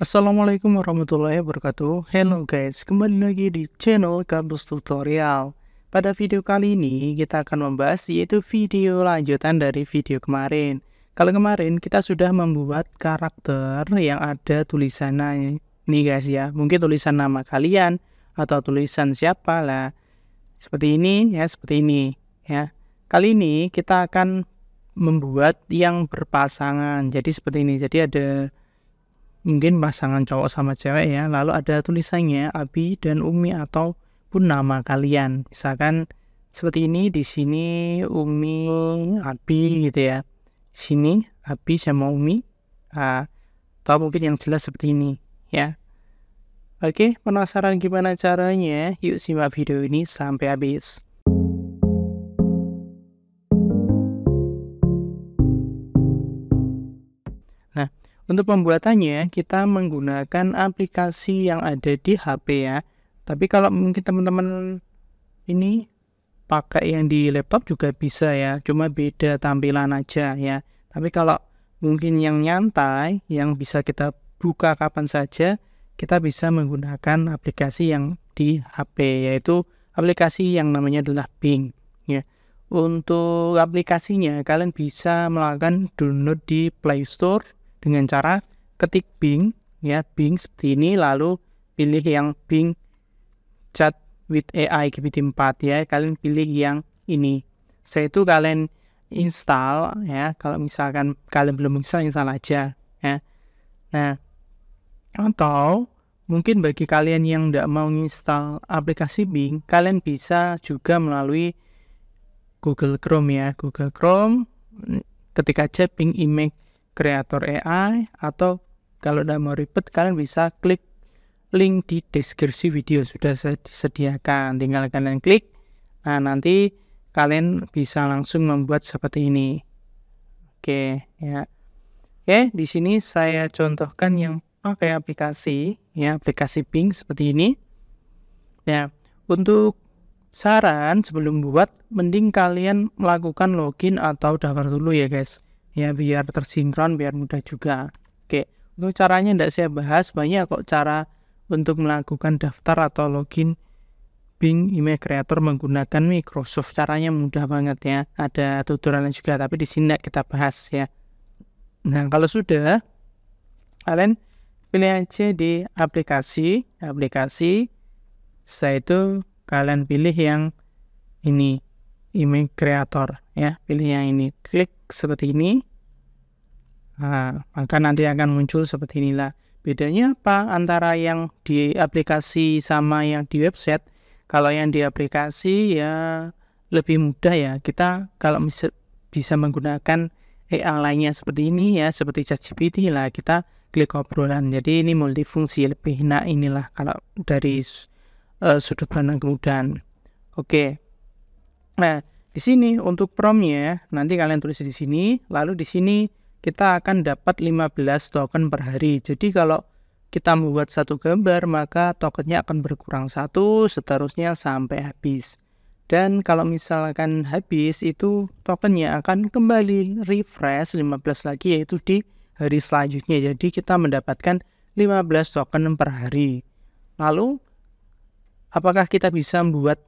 Assalamualaikum warahmatullahi wabarakatuh Hello hmm. guys, kembali lagi di channel Kampus Tutorial Pada video kali ini kita akan membahas yaitu video lanjutan dari video kemarin Kalau kemarin kita sudah membuat karakter yang ada tulisannya ini guys ya, mungkin tulisan nama kalian atau tulisan siapa lah Seperti ini ya, seperti ini ya Kali ini kita akan membuat yang berpasangan Jadi seperti ini, jadi ada mungkin pasangan cowok sama cewek ya lalu ada tulisannya Abi dan Umi atau pun nama kalian misalkan seperti ini di sini Umi Abi gitu ya sini Abi sama Umi ah, atau mungkin yang jelas seperti ini ya Oke, penasaran gimana caranya? Yuk simak video ini sampai habis. Untuk pembuatannya, kita menggunakan aplikasi yang ada di HP ya. Tapi kalau mungkin teman-teman ini pakai yang di laptop juga bisa ya. Cuma beda tampilan aja ya. Tapi kalau mungkin yang nyantai, yang bisa kita buka kapan saja, kita bisa menggunakan aplikasi yang di HP, yaitu aplikasi yang namanya adalah Bing. Ya. Untuk aplikasinya, kalian bisa melakukan download di Play Store dengan cara ketik Bing ya Bing seperti ini lalu pilih yang Bing chat with AI GPT-4 ya kalian pilih yang ini saya itu kalian install ya kalau misalkan kalian belum bisa install aja ya nah atau mungkin bagi kalian yang tidak mau install aplikasi Bing kalian bisa juga melalui Google Chrome ya Google Chrome ketika aja Bing image kreator AI atau kalau udah mau ribet kalian bisa klik link di deskripsi video sudah saya sediakan tinggal kalian klik nah nanti kalian bisa langsung membuat seperti ini oke ya oke di sini saya contohkan yang pakai aplikasi ya aplikasi Bing seperti ini ya untuk saran sebelum buat mending kalian melakukan login atau daftar dulu ya guys ya biar tersinkron biar mudah juga oke untuk caranya tidak saya bahas banyak kok cara untuk melakukan daftar atau login Bing Image Creator menggunakan Microsoft caranya mudah banget ya ada tutorialnya juga tapi di sini tidak kita bahas ya nah kalau sudah kalian pilih aja di aplikasi aplikasi saya itu kalian pilih yang ini image creator ya pilih yang ini klik seperti ini nah, maka nanti akan muncul seperti inilah bedanya apa antara yang di aplikasi sama yang di website kalau yang di aplikasi ya lebih mudah ya kita kalau bisa bisa menggunakan AI lainnya seperti ini ya seperti ChatGPT lah kita klik obrolan jadi ini multifungsi lebih enak inilah kalau dari uh, sudut pandang kemudahan oke okay. Nah, di sini untuk promnya nanti kalian tulis di sini, lalu di sini kita akan dapat 15 token per hari. Jadi kalau kita membuat satu gambar, maka tokennya akan berkurang satu seterusnya sampai habis. Dan kalau misalkan habis itu tokennya akan kembali refresh 15 lagi yaitu di hari selanjutnya. Jadi kita mendapatkan 15 token per hari. Lalu apakah kita bisa membuat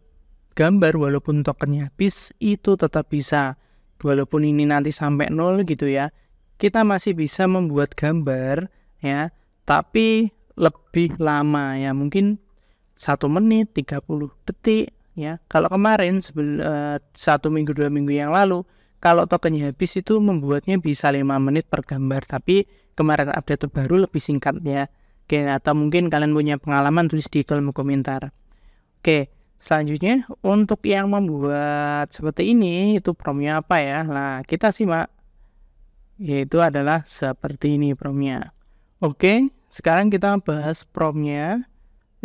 gambar walaupun tokennya habis itu tetap bisa walaupun ini nanti sampai nol gitu ya kita masih bisa membuat gambar ya tapi lebih lama ya mungkin satu menit 30 detik ya kalau kemarin eh, satu minggu dua minggu yang lalu kalau tokennya habis itu membuatnya bisa lima menit per gambar tapi kemarin update terbaru lebih singkat ya oke atau mungkin kalian punya pengalaman tulis di kolom komentar oke Selanjutnya, untuk yang membuat seperti ini, itu promnya apa ya? Nah, kita simak. Yaitu adalah seperti ini promnya. Oke, sekarang kita bahas promnya.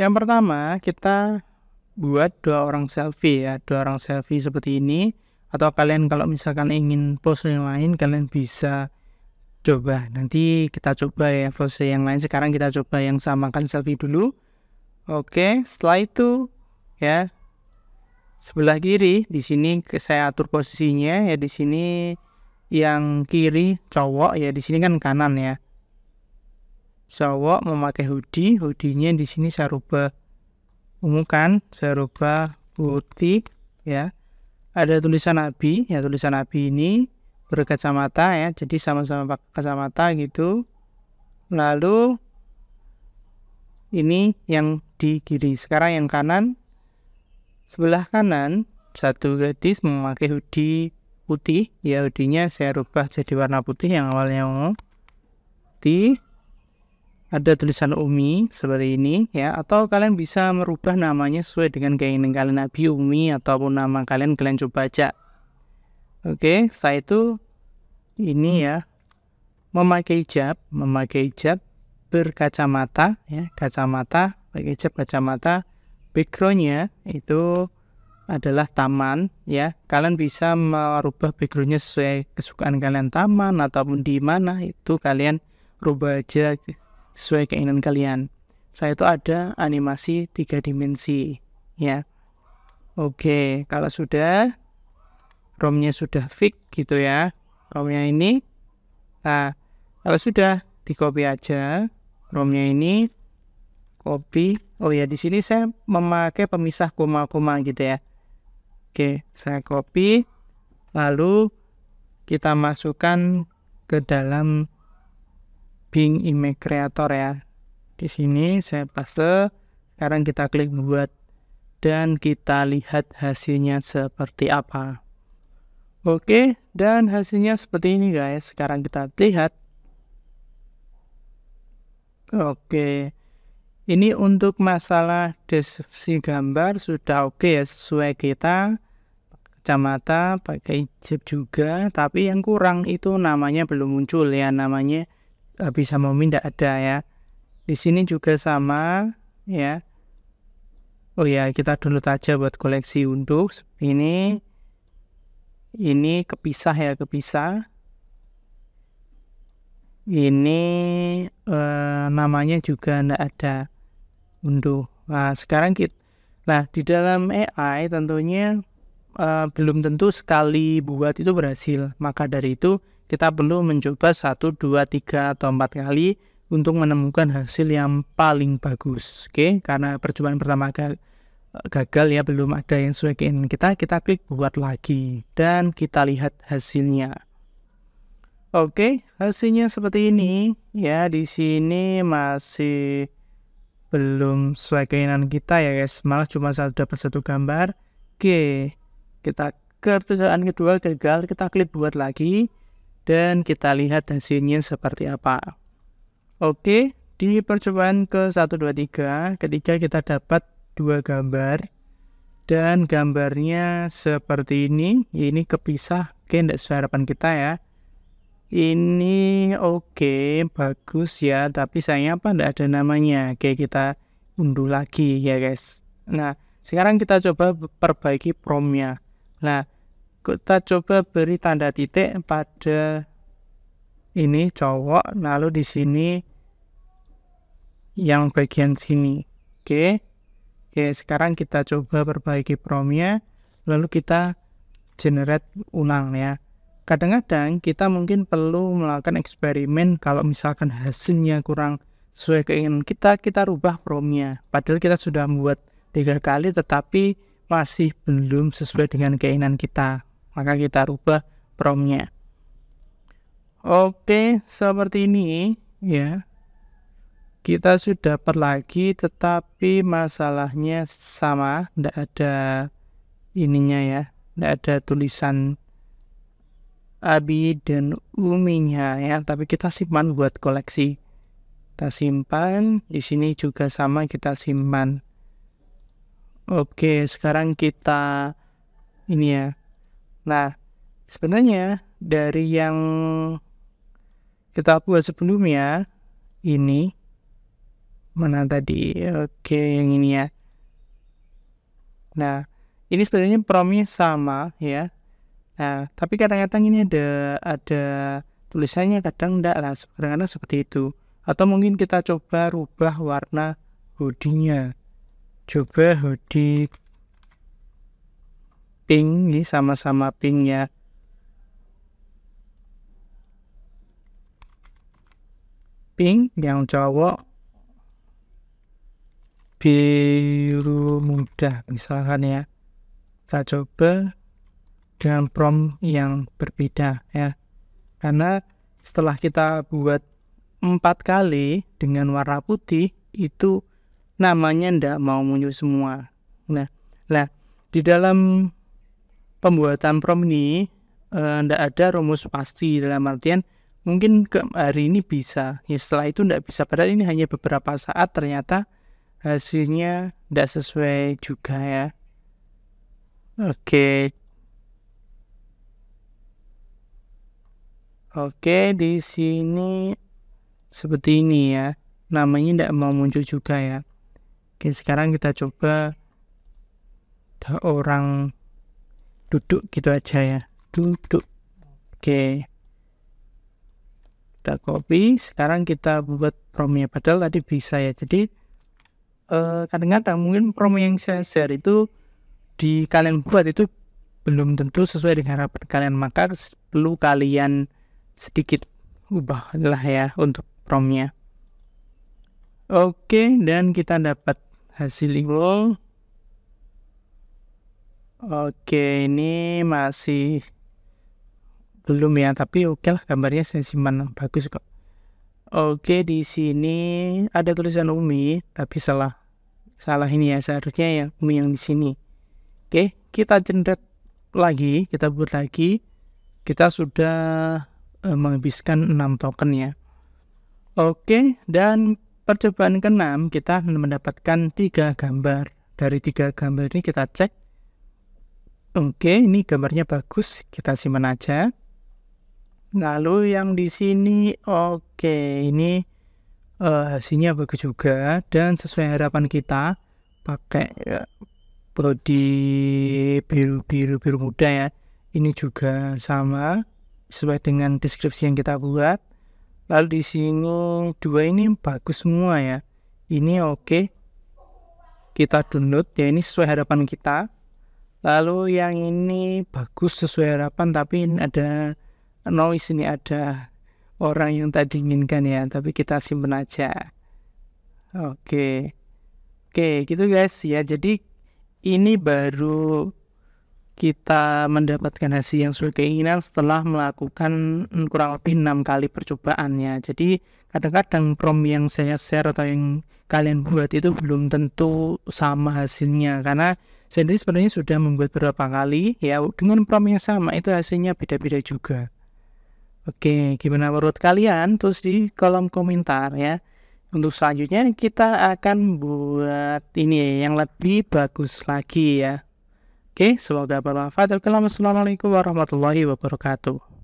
Yang pertama, kita buat dua orang selfie ya. Dua orang selfie seperti ini. Atau kalian kalau misalkan ingin pose yang lain, kalian bisa coba. Nanti kita coba ya pose yang lain. Sekarang kita coba yang samakan selfie dulu. Oke, setelah itu ya sebelah kiri di sini saya atur posisinya ya di sini yang kiri cowok ya di sini kan kanan ya cowok memakai hoodie hoodie di sini saya rubah ungu kan saya rubah putih ya ada tulisan nabi ya tulisan nabi ini berkacamata ya jadi sama-sama pakai kacamata gitu lalu ini yang di kiri sekarang yang kanan Sebelah kanan, satu gadis memakai hoodie putih. Ya, hoodie-nya saya rubah jadi warna putih yang awalnya ungu. Putih. Ada tulisan Umi seperti ini ya atau kalian bisa merubah namanya sesuai dengan keinginan kalian nabi Umi ataupun nama kalian kalian coba aja. Oke, saya itu ini ya memakai hijab, memakai hijab berkacamata ya, kacamata, pakai hijab kacamata backgroundnya itu adalah taman ya kalian bisa merubah backgroundnya sesuai kesukaan kalian taman ataupun di mana itu kalian rubah aja sesuai keinginan kalian saya itu ada animasi tiga dimensi ya oke kalau sudah romnya sudah fix gitu ya romnya ini nah kalau sudah di copy aja romnya ini kopi. Oh ya, di sini saya memakai pemisah koma-koma gitu ya. Oke, saya copy. Lalu kita masukkan ke dalam Bing Image Creator ya. Di sini saya paste. Sekarang kita klik buat dan kita lihat hasilnya seperti apa. Oke, dan hasilnya seperti ini guys. Sekarang kita lihat. Oke. Ini untuk masalah deskripsi gambar sudah oke okay ya sesuai kita kacamata pakai jeep juga tapi yang kurang itu namanya belum muncul ya namanya e, bisa memindah ada ya. Di sini juga sama ya. Oh ya kita dulu aja buat koleksi untuk ini ini kepisah ya kepisah ini eh, namanya juga ndak ada unduh. Nah, sekarang kita Nah, di dalam AI tentunya uh, belum tentu sekali buat itu berhasil. Maka dari itu kita perlu mencoba satu, dua, tiga atau 4 kali untuk menemukan hasil yang paling bagus. Oke, okay? karena percobaan pertama gagal, gagal ya belum ada yang sesuai keinginan kita, kita klik buat lagi dan kita lihat hasilnya. Oke, okay, hasilnya seperti ini ya. Di sini masih belum sesuai keinginan kita ya guys malah cuma dapat satu gambar oke kita kerjaan kedua gagal kita klik buat lagi dan kita lihat hasilnya seperti apa oke di percobaan ke 1, 2, 3 ketiga kita dapat dua gambar dan gambarnya seperti ini ini kepisah oke tidak sesuai harapan kita ya ini oke, okay, bagus ya, tapi sayangnya apa tidak ada namanya. Oke, kita unduh lagi ya guys. Nah, sekarang kita coba perbaiki promnya. Nah, kita coba beri tanda titik pada ini cowok lalu di sini yang bagian sini oke oke sekarang kita coba perbaiki promnya lalu kita generate ulang ya kadang-kadang kita mungkin perlu melakukan eksperimen kalau misalkan hasilnya kurang sesuai keinginan kita kita rubah promnya padahal kita sudah membuat tiga kali tetapi masih belum sesuai dengan keinginan kita maka kita rubah promnya oke seperti ini ya kita sudah dapat lagi tetapi masalahnya sama tidak ada ininya ya tidak ada tulisan Abi dan Uminya ya, tapi kita simpan buat koleksi. Kita simpan, di sini juga sama kita simpan. Oke, sekarang kita ini ya. Nah, sebenarnya dari yang kita buat sebelumnya ini mana tadi? Oke, yang ini ya. Nah, ini sebenarnya promnya sama ya. Nah, tapi kadang-kadang ini ada ada tulisannya kadang enggak langsung kadang-kadang seperti itu. Atau mungkin kita coba rubah warna bodinya Coba hoodie pink, ini sama-sama pink ya. Pink yang cowok biru muda misalkan ya. Kita coba dengan prompt iya. yang berbeda ya. Karena setelah kita buat empat kali dengan warna putih itu namanya ndak mau muncul semua. Nah, nah di dalam pembuatan prom ini eh, ndak ada rumus pasti dalam artian mungkin ke hari ini bisa ya setelah itu ndak bisa padahal ini hanya beberapa saat ternyata hasilnya ndak sesuai juga ya oke okay. Oke, di sini seperti ini ya. Namanya tidak mau muncul juga ya. Oke, sekarang kita coba ada orang duduk gitu aja ya. Duduk. Oke. Kita copy. Sekarang kita buat promnya. Padahal tadi bisa ya. Jadi eh, kadang-kadang eh, kadang -kadang mungkin prom yang saya share itu di kalian buat itu belum tentu sesuai dengan harapan kalian. Maka perlu kalian sedikit ubah lah ya untuk promnya oke dan kita dapat hasil equal oke ini masih belum ya tapi oke lah gambarnya saya simpan bagus kok oke di sini ada tulisan umi tapi salah salah ini ya seharusnya ya umi yang di sini oke kita jendret lagi kita buat lagi kita sudah Eh, menghabiskan 6 token ya. Oke, dan percobaan ke-6 kita mendapatkan 3 gambar. Dari 3 gambar ini kita cek. Oke, ini gambarnya bagus, kita simpan aja. Lalu yang di sini, oke, ini uh, hasilnya bagus juga dan sesuai harapan kita pakai eh, prodi body biru-biru biru muda ya. Ini juga sama sesuai dengan deskripsi yang kita buat. Lalu di sini dua ini bagus semua ya. Ini oke. Okay. Kita download ya ini sesuai harapan kita. Lalu yang ini bagus sesuai harapan tapi ini ada noise ini ada orang yang tak diinginkan ya. Tapi kita simpen aja. Oke. Okay. Oke, okay, gitu guys ya. Jadi ini baru kita mendapatkan hasil yang sesuai keinginan setelah melakukan mm, kurang lebih enam kali percobaannya. Jadi kadang-kadang prom yang saya share atau yang kalian buat itu belum tentu sama hasilnya karena saya sendiri sebenarnya sudah membuat beberapa kali ya dengan prom yang sama itu hasilnya beda-beda juga. Oke, gimana menurut kalian? Terus di kolom komentar ya. Untuk selanjutnya kita akan buat ini yang lebih bagus lagi ya Oke, semoga bermanfaat. Assalamualaikum warahmatullahi wabarakatuh.